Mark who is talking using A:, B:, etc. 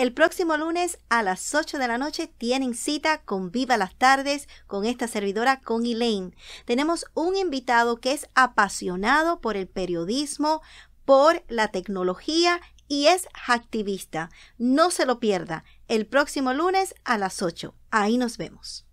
A: El próximo lunes a las 8 de la noche tienen cita con Viva las Tardes con esta servidora, con Elaine. Tenemos un invitado que es apasionado por el periodismo, por la tecnología y es activista. No se lo pierda. El próximo lunes a las 8. Ahí nos vemos.